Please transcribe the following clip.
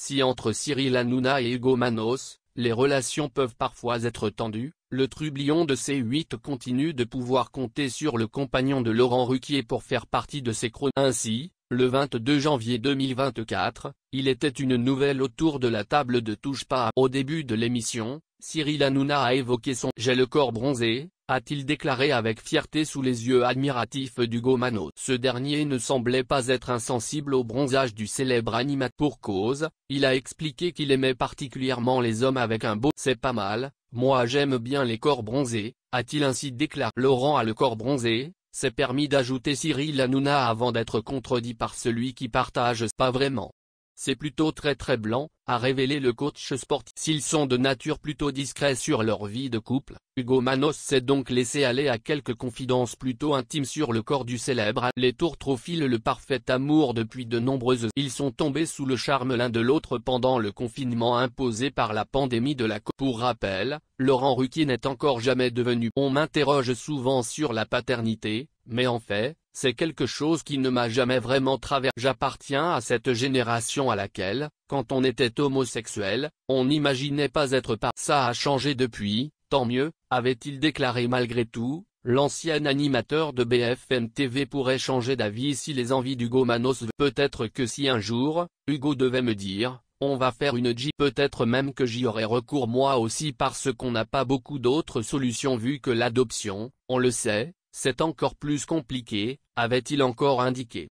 Si entre Cyril Hanouna et Hugo Manos, les relations peuvent parfois être tendues, le trublion de C8 continue de pouvoir compter sur le compagnon de Laurent Ruquier pour faire partie de ses chroniques. Ainsi, le 22 janvier 2024, il était une nouvelle autour de la table de Touche pas au début de l'émission, Cyril Hanouna a évoqué son « j'ai le corps bronzé », a-t-il déclaré avec fierté sous les yeux admiratifs du Gomano. Ce dernier ne semblait pas être insensible au bronzage du célèbre animateur. Pour cause, il a expliqué qu'il aimait particulièrement les hommes avec un beau « c'est pas mal, moi j'aime bien les corps bronzés », a-t-il ainsi déclaré. Laurent a le corps bronzé, s'est permis d'ajouter Cyril Hanouna avant d'être contredit par celui qui partage pas vraiment c'est plutôt très très blanc, a révélé le coach sportif. S'ils sont de nature plutôt discrets sur leur vie de couple, Hugo Manos s'est donc laissé aller à quelques confidences plutôt intimes sur le corps du célèbre. Les tours filent le parfait amour depuis de nombreuses Ils sont tombés sous le charme l'un de l'autre pendant le confinement imposé par la pandémie de la co Pour rappel, Laurent Ruquier n'est encore jamais devenu. On m'interroge souvent sur la paternité, mais en fait, c'est quelque chose qui ne m'a jamais vraiment traversé. J'appartiens à cette génération à laquelle, quand on était homosexuel, on n'imaginait pas être pas. Ça a changé depuis, tant mieux, avait-il déclaré malgré tout, L'ancien animateur de BFM TV pourrait changer d'avis si les envies d'Hugo Manos peut-être que si un jour, Hugo devait me dire, on va faire une J peut-être même que j'y aurais recours moi aussi parce qu'on n'a pas beaucoup d'autres solutions vu que l'adoption, on le sait, c'est encore plus compliqué, avait-il encore indiqué.